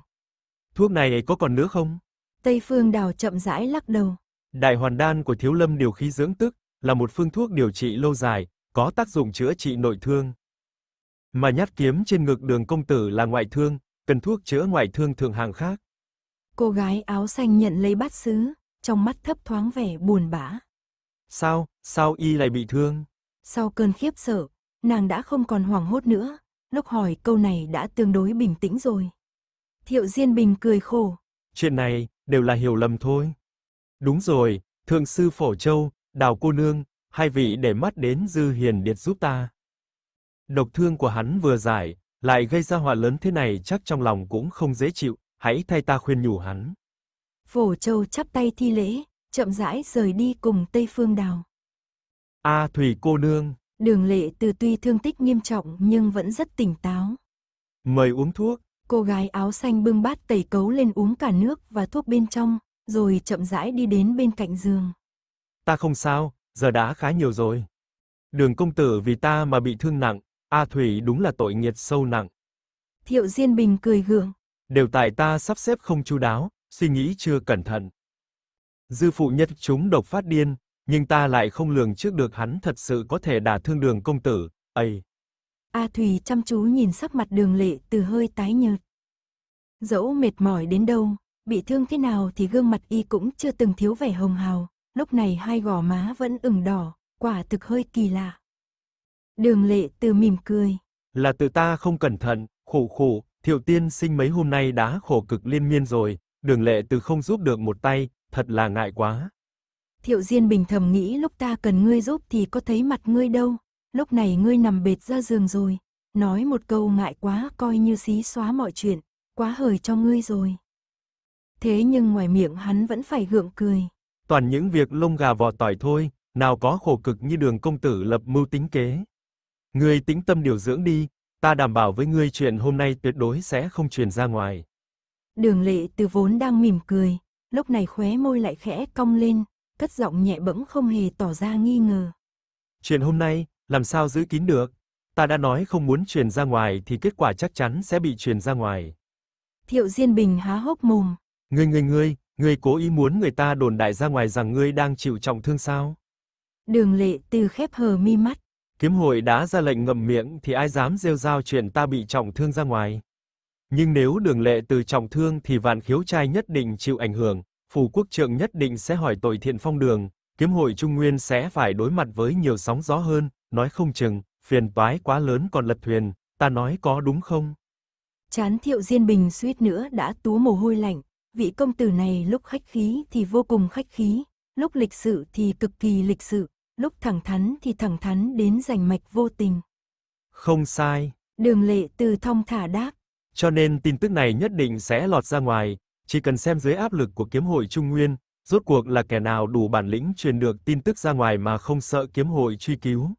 Thuốc này có còn nữa không? Tây Phương Đào chậm rãi lắc đầu. Đại hoàn đan của Thiếu Lâm điều khí dưỡng tức, là một phương thuốc điều trị lâu dài, có tác dụng chữa trị nội thương. Mà nhát kiếm trên ngực đường công tử là ngoại thương, cần thuốc chữa ngoại thương thường hàng khác. Cô gái áo xanh nhận lấy bát sứ, trong mắt thấp thoáng vẻ buồn bã. Sao, sao y lại bị thương? Sau cơn khiếp sợ, nàng đã không còn hoảng hốt nữa, lúc hỏi câu này đã tương đối bình tĩnh rồi. Thiệu Diên Bình cười khổ. Chuyện này, đều là hiểu lầm thôi. Đúng rồi, thượng sư Phổ Châu, Đào Cô Nương, hai vị để mắt đến Dư Hiền Điệt giúp ta. Độc thương của hắn vừa giải, lại gây ra họa lớn thế này chắc trong lòng cũng không dễ chịu, hãy thay ta khuyên nhủ hắn. Phổ Châu chắp tay thi lễ, chậm rãi rời đi cùng Tây Phương Đào. A à, Thủy cô nương. Đường lệ từ tuy thương tích nghiêm trọng nhưng vẫn rất tỉnh táo. Mời uống thuốc. Cô gái áo xanh bưng bát tẩy cấu lên uống cả nước và thuốc bên trong, rồi chậm rãi đi đến bên cạnh giường. Ta không sao, giờ đã khá nhiều rồi. Đường công tử vì ta mà bị thương nặng, A Thủy đúng là tội nghiệt sâu nặng. Thiệu Diên Bình cười gượng, đều tại ta sắp xếp không chu đáo, suy nghĩ chưa cẩn thận. Dư phụ nhất chúng độc phát điên, nhưng ta lại không lường trước được hắn thật sự có thể đả thương đường công tử, ấy. A thủy chăm chú nhìn sắc mặt đường lệ từ hơi tái nhợt. Dẫu mệt mỏi đến đâu, bị thương thế nào thì gương mặt y cũng chưa từng thiếu vẻ hồng hào, lúc này hai gò má vẫn ửng đỏ, quả thực hơi kỳ lạ. Đường lệ từ mỉm cười. Là tự ta không cẩn thận, khổ khổ, Thiệu Tiên sinh mấy hôm nay đã khổ cực liên miên rồi, Đường Lệ Từ không giúp được một tay, thật là ngại quá. Thiệu Diên bình thầm nghĩ lúc ta cần ngươi giúp thì có thấy mặt ngươi đâu, lúc này ngươi nằm bệt ra giường rồi, nói một câu ngại quá coi như xí xóa mọi chuyện, quá hời cho ngươi rồi. Thế nhưng ngoài miệng hắn vẫn phải gượng cười. Toàn những việc lông gà vò tỏi thôi, nào có khổ cực như đường công tử lập mưu tính kế. Ngươi tính tâm điều dưỡng đi, Ta đảm bảo với ngươi chuyện hôm nay tuyệt đối sẽ không truyền ra ngoài. Đường lệ từ vốn đang mỉm cười, lúc này khóe môi lại khẽ cong lên, cất giọng nhẹ bẫng không hề tỏ ra nghi ngờ. Chuyện hôm nay, làm sao giữ kín được? Ta đã nói không muốn truyền ra ngoài thì kết quả chắc chắn sẽ bị truyền ra ngoài. Thiệu Diên Bình há hốc mồm. Ngươi ngươi ngươi, ngươi cố ý muốn người ta đồn đại ra ngoài rằng ngươi đang chịu trọng thương sao? Đường lệ từ khép hờ mi mắt, Kiếm hội đã ra lệnh ngậm miệng thì ai dám rêu rao chuyện ta bị trọng thương ra ngoài. Nhưng nếu đường lệ từ trọng thương thì vạn khiếu trai nhất định chịu ảnh hưởng, phủ quốc trượng nhất định sẽ hỏi tội thiện phong đường, kiếm hội Trung Nguyên sẽ phải đối mặt với nhiều sóng gió hơn, nói không chừng, phiền toái quá lớn còn lật thuyền, ta nói có đúng không? Chán thiệu diên bình suýt nữa đã túa mồ hôi lạnh, vị công tử này lúc khách khí thì vô cùng khách khí, lúc lịch sự thì cực kỳ lịch sự, lúc thẳng thắn thì thẳng thắn đến rành mạch vô tình. Không sai. Đường lệ từ thong thả đáp. Cho nên tin tức này nhất định sẽ lọt ra ngoài, chỉ cần xem dưới áp lực của kiếm hội Trung Nguyên, rốt cuộc là kẻ nào đủ bản lĩnh truyền được tin tức ra ngoài mà không sợ kiếm hội truy cứu.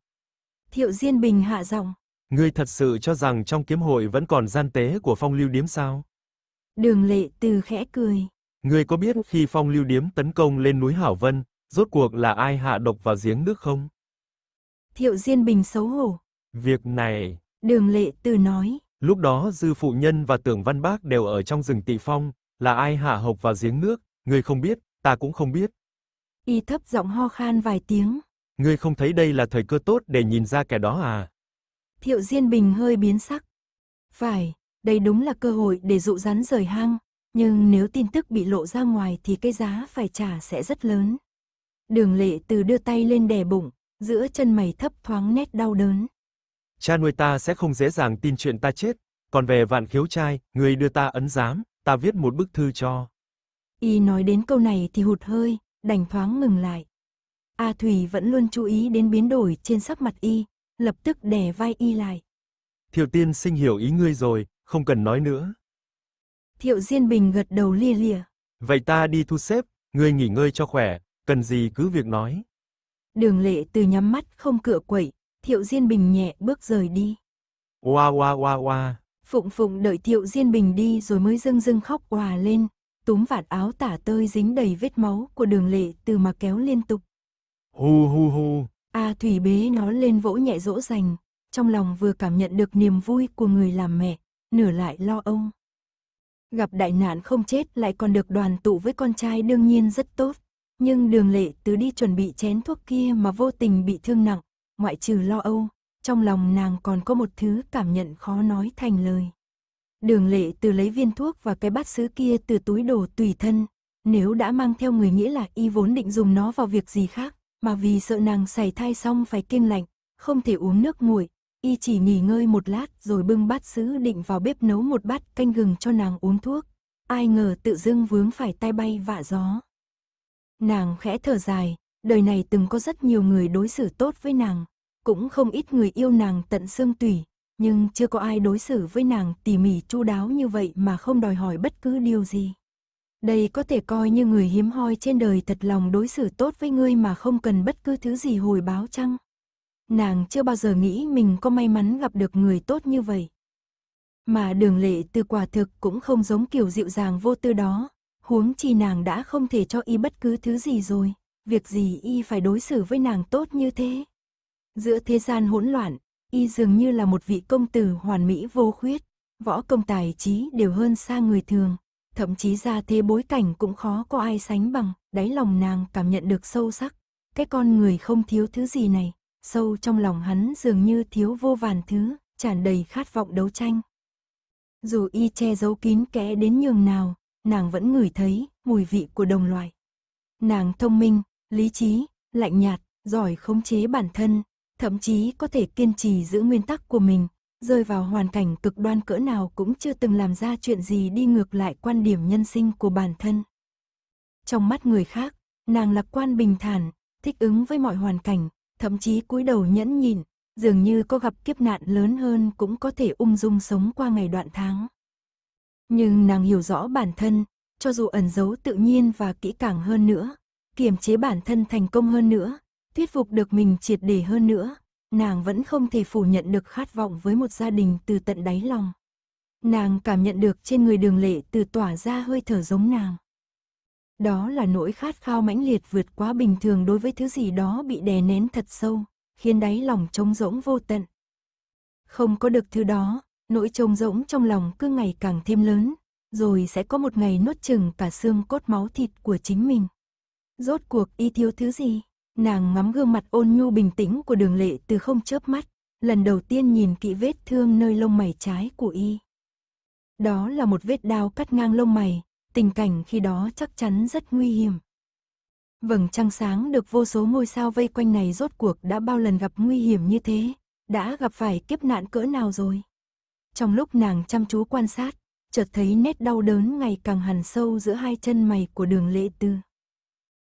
Thiệu Diên Bình hạ giọng. Ngươi thật sự cho rằng trong kiếm hội vẫn còn gian tế của phong lưu điếm sao? Đường lệ từ khẽ cười. Ngươi có biết khi phong lưu điếm tấn công lên núi Hảo Vân, Rốt cuộc là ai hạ độc vào giếng nước không? Thiệu Diên Bình xấu hổ. Việc này... Đường Lệ Từ nói. Lúc đó Dư Phụ Nhân và Tưởng Văn Bác đều ở trong rừng Tị Phong, là ai hạ hộc vào giếng nước, người không biết, ta cũng không biết. Y thấp giọng ho khan vài tiếng. Ngươi không thấy đây là thời cơ tốt để nhìn ra kẻ đó à? Thiệu Diên Bình hơi biến sắc. Phải, đây đúng là cơ hội để dụ rắn rời hang, nhưng nếu tin tức bị lộ ra ngoài thì cái giá phải trả sẽ rất lớn. Đường lệ từ đưa tay lên đè bụng, giữa chân mày thấp thoáng nét đau đớn. Cha nuôi ta sẽ không dễ dàng tin chuyện ta chết, còn về vạn khiếu trai, người đưa ta ấn giám, ta viết một bức thư cho. Y nói đến câu này thì hụt hơi, đành thoáng ngừng lại. A Thủy vẫn luôn chú ý đến biến đổi trên sắc mặt Y, lập tức đè vai Y lại. Thiệu tiên sinh hiểu ý ngươi rồi, không cần nói nữa. Thiệu Diên Bình gật đầu lia lịa. Vậy ta đi thu xếp, ngươi nghỉ ngơi cho khỏe, cần gì cứ việc nói. Đường lệ từ nhắm mắt không cửa quẩy Thiệu Diên Bình nhẹ bước rời đi. Oa oa oa oa. Phụng Phụng đợi Thiệu Diên Bình đi rồi mới dưng dưng khóc òa lên, túm vạt áo tả tơi dính đầy vết máu của đường lệ từ mà kéo liên tục. Hu hu hu. A Thủy bế nó lên vỗ nhẹ dỗ dành, trong lòng vừa cảm nhận được niềm vui của người làm mẹ, nửa lại lo âu. Gặp đại nạn không chết lại còn được đoàn tụ với con trai đương nhiên rất tốt. Nhưng đường lệ tứ đi chuẩn bị chén thuốc kia mà vô tình bị thương nặng, ngoại trừ lo âu, trong lòng nàng còn có một thứ cảm nhận khó nói thành lời. Đường lệ từ lấy viên thuốc và cái bát sứ kia từ túi đồ tùy thân, nếu đã mang theo người nghĩa là y vốn định dùng nó vào việc gì khác, mà vì sợ nàng xảy thai xong phải kiêng lạnh, không thể uống nước nguội, y chỉ nghỉ ngơi một lát rồi bưng bát sứ định vào bếp nấu một bát canh gừng cho nàng uống thuốc. Ai ngờ tự dưng vướng phải tay bay vạ gió. Nàng khẽ thở dài, đời này từng có rất nhiều người đối xử tốt với nàng, cũng không ít người yêu nàng tận xương tủy, nhưng chưa có ai đối xử với nàng tỉ mỉ chu đáo như vậy mà không đòi hỏi bất cứ điều gì. Đây có thể coi như người hiếm hoi trên đời thật lòng đối xử tốt với ngươi mà không cần bất cứ thứ gì hồi báo chăng? Nàng chưa bao giờ nghĩ mình có may mắn gặp được người tốt như vậy. Mà đường lệ từ quả thực cũng không giống kiểu dịu dàng vô tư đó, huống chi nàng đã không thể cho y bất cứ thứ gì rồi, việc gì y phải đối xử với nàng tốt như thế. Giữa thế gian hỗn loạn, y dường như là một vị công tử hoàn mỹ vô khuyết, võ công tài trí đều hơn xa người thường, thậm chí ra thế bối cảnh cũng khó có ai sánh bằng, đáy lòng nàng cảm nhận được sâu sắc, cái con người không thiếu thứ gì này, sâu trong lòng hắn dường như thiếu vô vàn thứ, tràn đầy khát vọng đấu tranh. Dù y che giấu kín kẽ đến nhường nào, nàng vẫn ngửi thấy mùi vị của đồng loại. Nàng thông minh, lý trí, lạnh nhạt, giỏi khống chế bản thân, thậm chí có thể kiên trì giữ nguyên tắc của mình, rơi vào hoàn cảnh cực đoan cỡ nào cũng chưa từng làm ra chuyện gì đi ngược lại quan điểm nhân sinh của bản thân. Trong mắt người khác, nàng lạc quan bình thản, thích ứng với mọi hoàn cảnh, thậm chí cúi đầu nhẫn nhịn, dường như có gặp kiếp nạn lớn hơn cũng có thể ung dung sống qua ngày đoạn tháng. Nhưng nàng hiểu rõ bản thân, cho dù ẩn giấu tự nhiên và kỹ càng hơn nữa, kiềm chế bản thân thành công hơn nữa, thuyết phục được mình triệt để hơn nữa, nàng vẫn không thể phủ nhận được khát vọng với một gia đình từ tận đáy lòng. Nàng cảm nhận được trên người đường lệ từ tỏa ra hơi thở giống nàng. Đó là nỗi khát khao mãnh liệt vượt quá bình thường đối với thứ gì đó bị đè nén thật sâu, khiến đáy lòng trống rỗng vô tận. Không có được thứ đó, nỗi trông rỗng trong lòng cứ ngày càng thêm lớn, rồi sẽ có một ngày nuốt chừng cả xương cốt máu thịt của chính mình. Rốt cuộc y thiếu thứ gì? Nàng ngắm gương mặt ôn nhu bình tĩnh của đường lệ từ không chớp mắt, lần đầu tiên nhìn kỹ vết thương nơi lông mày trái của y. Đó là một vết đao cắt ngang lông mày, tình cảnh khi đó chắc chắn rất nguy hiểm. Vầng trăng sáng được vô số ngôi sao vây quanh này rốt cuộc đã bao lần gặp nguy hiểm như thế, đã gặp phải kiếp nạn cỡ nào rồi. Trong lúc nàng chăm chú quan sát, chợt thấy nét đau đớn ngày càng hằn sâu giữa hai chân mày của đường lệ tư.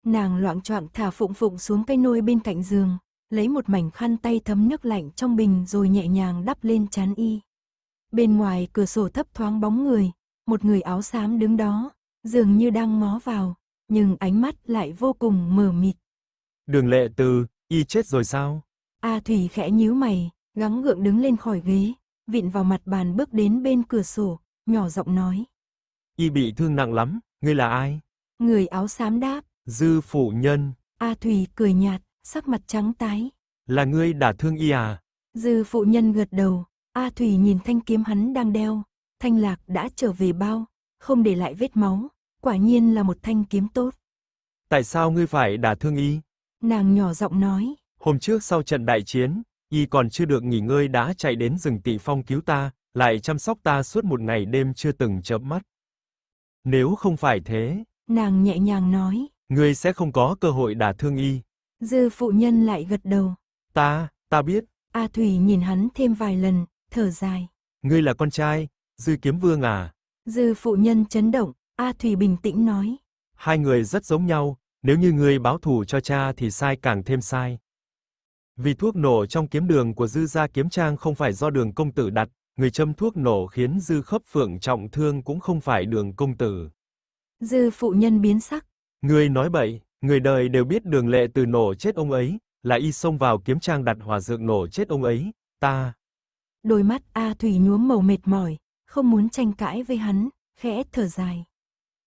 Nàng loạn choạng thả phụng phụng xuống cái nôi bên cạnh giường, lấy một mảnh khăn tay thấm nước lạnh trong bình rồi nhẹ nhàng đắp lên chán y. Bên ngoài cửa sổ thấp thoáng bóng người, một người áo xám đứng đó, dường như đang ngó vào, nhưng ánh mắt lại vô cùng mờ mịt. Đường lệ Tư, y chết rồi sao? A à, Thủy khẽ nhíu mày, gắng gượng đứng lên khỏi ghế, vịn vào mặt bàn bước đến bên cửa sổ, nhỏ giọng nói. Y bị thương nặng lắm, ngươi là ai? Người áo xám đáp. Dư phụ nhân. A à Thủy cười nhạt, sắc mặt trắng tái. Là ngươi đã thương y à? Dư phụ nhân gật đầu, A à Thủy nhìn thanh kiếm hắn đang đeo. Thanh lạc đã trở về bao, không để lại vết máu, quả nhiên là một thanh kiếm tốt. Tại sao ngươi phải đả thương y? Nàng nhỏ giọng nói. Hôm trước sau trận đại chiến, y còn chưa được nghỉ ngơi đã chạy đến rừng Tị Phong cứu ta, lại chăm sóc ta suốt một ngày đêm chưa từng chớp mắt. Nếu không phải thế, nàng nhẹ nhàng nói, ngươi sẽ không có cơ hội đả thương y. Dư phụ nhân lại gật đầu. Ta, ta biết. A à Thủy nhìn hắn thêm vài lần, thở dài. Ngươi là con trai, Dư Kiếm Vương à? Dư phụ nhân chấn động, A à Thủy bình tĩnh nói. Hai người rất giống nhau, nếu như ngươi báo thù cho cha thì sai càng thêm sai. Vì thuốc nổ trong kiếm đường của Dư gia kiếm trang không phải do Đường công tử đặt, người châm thuốc nổ khiến Dư Khấp Phượng trọng thương cũng không phải Đường công tử. Dư phụ nhân biến sắc. Ngươi nói bậy, người đời đều biết Đường Lệ từ nổ chết ông ấy, là y xông vào kiếm trang đặt hỏa dược nổ chết ông ấy, ta. Đôi mắt A Thủy nhuốm màu mệt mỏi, không muốn tranh cãi với hắn, khẽ thở dài.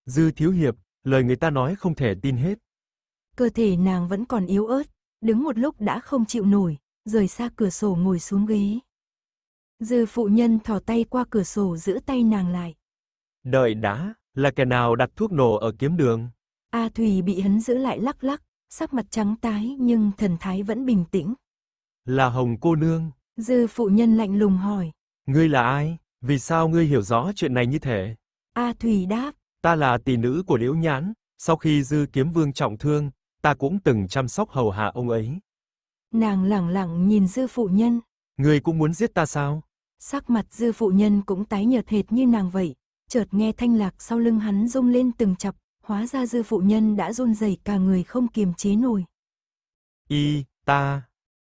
Dư thiếu hiệp, lời người ta nói không thể tin hết. Cơ thể nàng vẫn còn yếu ớt, đứng một lúc đã không chịu nổi, rời xa cửa sổ ngồi xuống ghế. Dư phụ nhân thò tay qua cửa sổ giữ tay nàng lại. Đợi đã, là kẻ nào đặt thuốc nổ ở kiếm đường? A Thùy bị hắn giữ lại lắc lắc, sắc mặt trắng tái nhưng thần thái vẫn bình tĩnh. Là Hồng cô nương. Dư phụ nhân lạnh lùng hỏi. Ngươi là ai? Vì sao ngươi hiểu rõ chuyện này như thế? A Thùy đáp. Ta là tỷ nữ của Liễu Nhãn. Sau khi Dư kiếm vương trọng thương, ta cũng từng chăm sóc hầu hạ ông ấy. Nàng lẳng lặng nhìn dư phụ nhân. Người cũng muốn giết ta sao? Sắc mặt dư phụ nhân cũng tái nhợt hệt như nàng vậy, chợt nghe thanh lạc sau lưng hắn rung lên từng chập, hóa ra dư phụ nhân đã run rẩy cả người không kiềm chế nổi. Y, ta.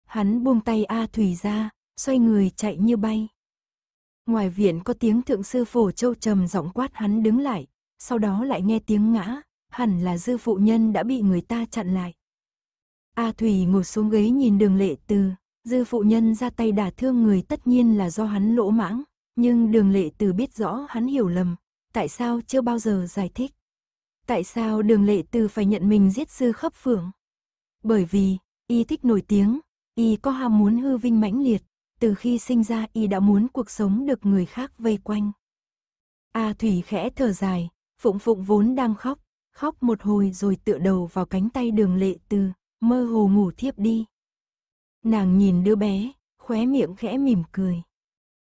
Hắn buông tay A Thủy ra, xoay người chạy như bay. Ngoài viện có tiếng thượng sư phổ châu trầm giọng quát hắn đứng lại, sau đó lại nghe tiếng ngã, hẳn là dư phụ nhân đã bị người ta chặn lại. A Thủy ngồi xuống ghế nhìn đường lệ từ, dư phụ nhân ra tay đả thương người tất nhiên là do hắn lỗ mãng, nhưng đường lệ từ biết rõ hắn hiểu lầm, tại sao chưa bao giờ giải thích. Tại sao đường lệ từ phải nhận mình giết sư khắp phưởng? Bởi vì, y thích nổi tiếng, y có ham muốn hư vinh mãnh liệt, từ khi sinh ra y đã muốn cuộc sống được người khác vây quanh. A Thủy khẽ thở dài, Phụng Phụng vốn đang khóc, khóc một hồi rồi tựa đầu vào cánh tay đường lệ từ, mơ hồ ngủ thiếp đi. Nàng nhìn đứa bé, khóe miệng khẽ mỉm cười.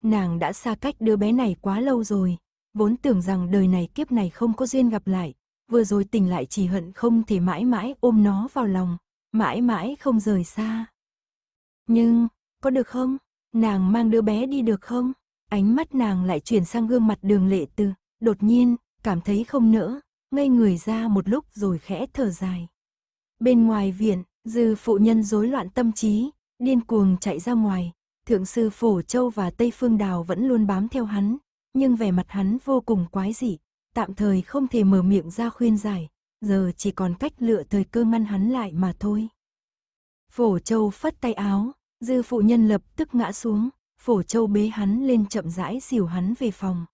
Nàng đã xa cách đứa bé này quá lâu rồi, vốn tưởng rằng đời này kiếp này không có duyên gặp lại, vừa rồi tỉnh lại chỉ hận không thể mãi mãi ôm nó vào lòng, mãi mãi không rời xa. Nhưng, có được không? Nàng mang đứa bé đi được không? Ánh mắt nàng lại chuyển sang gương mặt đường lệ từ, đột nhiên, cảm thấy không nỡ, ngây người ra một lúc rồi khẽ thở dài. Bên ngoài viện, dư phụ nhân rối loạn tâm trí, điên cuồng chạy ra ngoài, thượng sư Phổ Châu và Tây Phương Đào vẫn luôn bám theo hắn, nhưng vẻ mặt hắn vô cùng quái dị, tạm thời không thể mở miệng ra khuyên giải, giờ chỉ còn cách lựa thời cơ ngăn hắn lại mà thôi. Phổ Châu phất tay áo, dư phụ nhân lập tức ngã xuống, Phổ Châu bế hắn lên chậm rãi dìu hắn về phòng.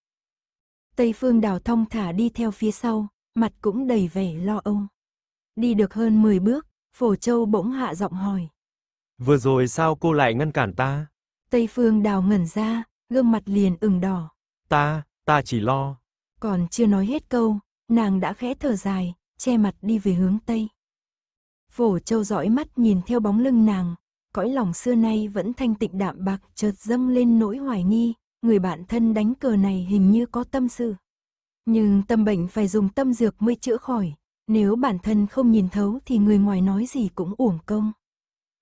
Tây Phương Đào thong thả đi theo phía sau, mặt cũng đầy vẻ lo âu. Đi được hơn 10 bước, Phổ Châu bỗng hạ giọng hỏi. Vừa rồi sao cô lại ngăn cản ta? Tây Phương đào ngẩn ra, gương mặt liền ửng đỏ. Ta, ta chỉ lo. Còn chưa nói hết câu, nàng đã khẽ thở dài, che mặt đi về hướng Tây. Phổ Châu dõi mắt nhìn theo bóng lưng nàng, cõi lòng xưa nay vẫn thanh tịnh đạm bạc chợt dâng lên nỗi hoài nghi, người bạn thân đánh cờ này hình như có tâm sự. Nhưng tâm bệnh phải dùng tâm dược mới chữa khỏi, nếu bản thân không nhìn thấu thì người ngoài nói gì cũng uổng công.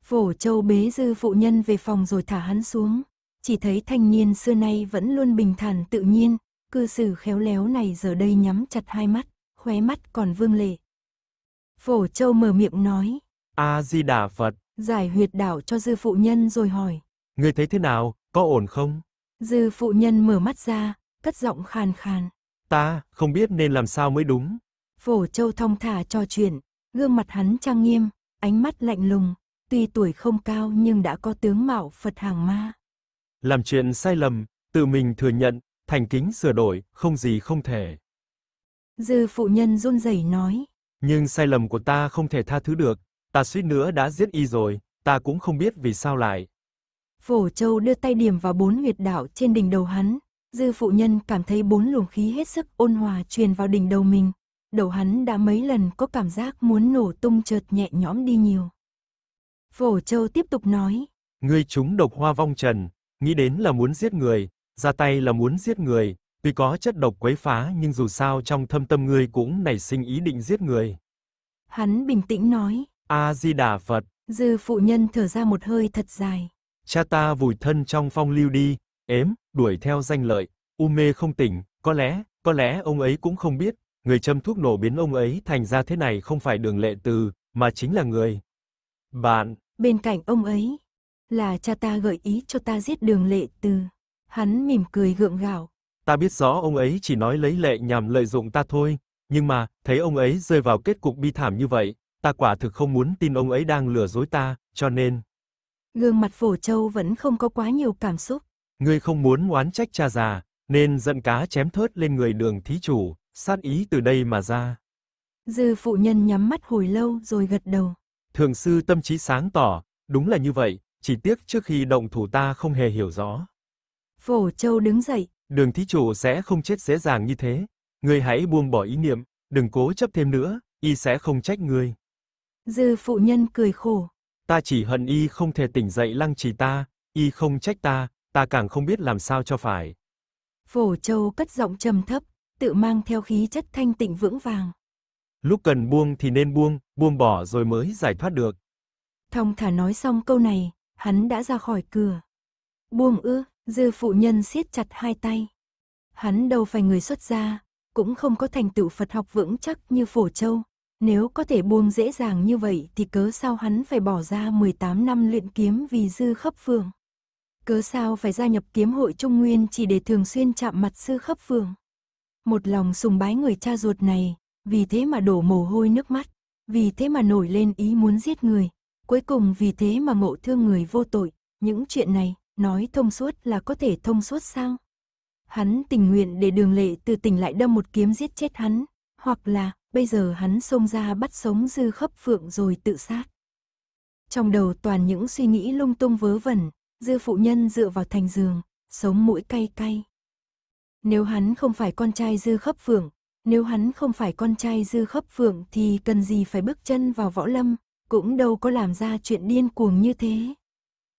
Phổ Châu bế dư phụ nhân về phòng rồi thả hắn xuống, chỉ thấy thanh niên xưa nay vẫn luôn bình thản tự nhiên, cư xử khéo léo này giờ đây nhắm chặt hai mắt, khóe mắt còn vương lệ. Phổ Châu mở miệng nói, A-di-đà Phật, giải huyệt đảo cho dư phụ nhân rồi hỏi, Người thấy thế nào, có ổn không? Dư phụ nhân mở mắt ra, cất giọng khàn khàn. Ta, không biết nên làm sao mới đúng. Phổ Châu thong thả trò chuyện, gương mặt hắn trang nghiêm, ánh mắt lạnh lùng, tuy tuổi không cao nhưng đã có tướng mạo Phật hàng ma. Làm chuyện sai lầm, tự mình thừa nhận, thành kính sửa đổi, không gì không thể. Dư phụ nhân run rẩy nói. Nhưng sai lầm của ta không thể tha thứ được, ta suýt nữa đã giết y rồi, ta cũng không biết vì sao lại. Phổ Châu đưa tay điểm vào bốn huyệt đạo trên đỉnh đầu hắn, Dư phụ nhân cảm thấy bốn luồng khí hết sức ôn hòa truyền vào đỉnh đầu mình. Đầu hắn đã mấy lần có cảm giác muốn nổ tung chợt nhẹ nhõm đi nhiều. Phổ Châu tiếp tục nói. Ngươi chúng độc hoa vong trần, nghĩ đến là muốn giết người, ra tay là muốn giết người, tuy có chất độc quấy phá nhưng dù sao trong thâm tâm ngươi cũng nảy sinh ý định giết người. Hắn bình tĩnh nói. A-di-đà Phật. Dư phụ nhân thở ra một hơi thật dài. Cha ta vùi thân trong phong lưu đi, ếm, đuổi theo danh lợi, u mê không tỉnh, có lẽ, có lẽ ông ấy cũng không biết, người châm thuốc nổ biến ông ấy thành ra thế này không phải đường lệ từ, mà chính là người. Bạn. Bên cạnh ông ấy, là cha ta gợi ý cho ta giết đường lệ từ. Hắn mỉm cười gượng gạo. Ta biết rõ ông ấy chỉ nói lấy lệ nhằm lợi dụng ta thôi, nhưng mà, thấy ông ấy rơi vào kết cục bi thảm như vậy, ta quả thực không muốn tin ông ấy đang lừa dối ta, cho nên. Gương mặt Phổ Châu vẫn không có quá nhiều cảm xúc. Ngươi không muốn oán trách cha già, nên giận cá chém thớt lên người đường thí chủ, sát ý từ đây mà ra. Dư phụ nhân nhắm mắt hồi lâu rồi gật đầu. Thường sư tâm trí sáng tỏ, đúng là như vậy, chỉ tiếc trước khi động thủ ta không hề hiểu rõ. Phổ Châu đứng dậy. Đường thí chủ sẽ không chết dễ dàng như thế. Ngươi hãy buông bỏ ý niệm, đừng cố chấp thêm nữa, y sẽ không trách ngươi. Dư phụ nhân cười khổ. Ta chỉ hận y không thể tỉnh dậy lăng trì ta, y không trách ta, ta càng không biết làm sao cho phải. Phổ Châu cất giọng trầm thấp, tự mang theo khí chất thanh tịnh vững vàng. Lúc cần buông thì nên buông, buông bỏ rồi mới giải thoát được. Thông thả nói xong câu này, hắn đã ra khỏi cửa. Buông ư, dư phụ nhân siết chặt hai tay. Hắn đâu phải người xuất gia, cũng không có thành tựu Phật học vững chắc như Phổ Châu. Nếu có thể buông dễ dàng như vậy thì cớ sao hắn phải bỏ ra 18 năm luyện kiếm vì dư khắp phường. Cớ sao phải gia nhập kiếm hội Trung Nguyên chỉ để thường xuyên chạm mặt sư khắp phường. Một lòng sùng bái người cha ruột này, vì thế mà đổ mồ hôi nước mắt, vì thế mà nổi lên ý muốn giết người, cuối cùng vì thế mà ngộ thương người vô tội, những chuyện này, nói thông suốt là có thể thông suốt sao? Hắn tình nguyện để đường lệ từ tỉnh lại đâm một kiếm giết chết hắn, hoặc là bây giờ hắn xông ra bắt sống dư khấp phượng rồi tự sát. Trong đầu toàn những suy nghĩ lung tung vớ vẩn, Dư phụ nhân dựa vào thành giường, sống mũi cay cay. Nếu hắn không phải con trai dư khấp phượng, nếu hắn không phải con trai dư khấp phượng thì cần gì phải bước chân vào võ lâm, cũng đâu có làm ra chuyện điên cuồng như thế.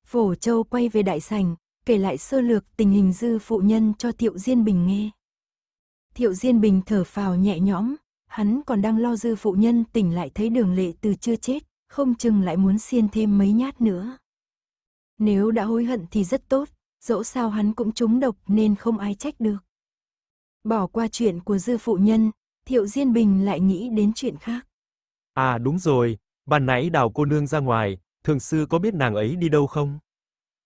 Phổ Châu quay về đại sảnh, kể lại sơ lược tình hình dư phụ nhân cho Thiệu Diên Bình nghe. Thiệu Diên Bình thở phào nhẹ nhõm, hắn còn đang lo dư phụ nhân tỉnh lại thấy đường lệ từ chưa chết, không chừng lại muốn xiên thêm mấy nhát nữa. Nếu đã hối hận thì rất tốt, dẫu sao hắn cũng trúng độc nên không ai trách được. Bỏ qua chuyện của dư phụ nhân, Thiệu Diên Bình lại nghĩ đến chuyện khác. À đúng rồi, ban nãy đào cô nương ra ngoài, thường sư có biết nàng ấy đi đâu không?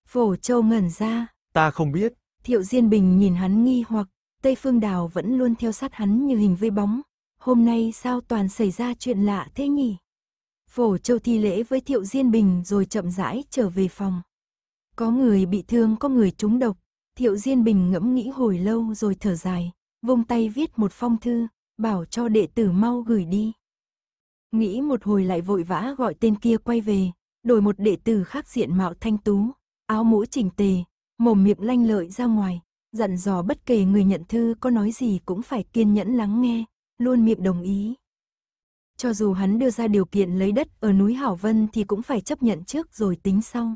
Phổ Châu ngẩn ra. Ta không biết. Thiệu Diên Bình nhìn hắn nghi hoặc, Tây Phương Đào vẫn luôn theo sát hắn như hình vây bóng. Hôm nay sao toàn xảy ra chuyện lạ thế nhỉ? Phổ Châu thi lễ với Thiệu Diên Bình rồi chậm rãi trở về phòng. Có người bị thương có người trúng độc, Thiệu Diên Bình ngẫm nghĩ hồi lâu rồi thở dài, vung tay viết một phong thư, bảo cho đệ tử mau gửi đi. Nghĩ một hồi lại vội vã gọi tên kia quay về, đổi một đệ tử khác diện mạo thanh tú, áo mũ chỉnh tề, mồm miệng lanh lợi ra ngoài, dặn dò bất kể người nhận thư có nói gì cũng phải kiên nhẫn lắng nghe, luôn miệng đồng ý. Cho dù hắn đưa ra điều kiện lấy đất ở núi Hảo Vân thì cũng phải chấp nhận trước rồi tính sau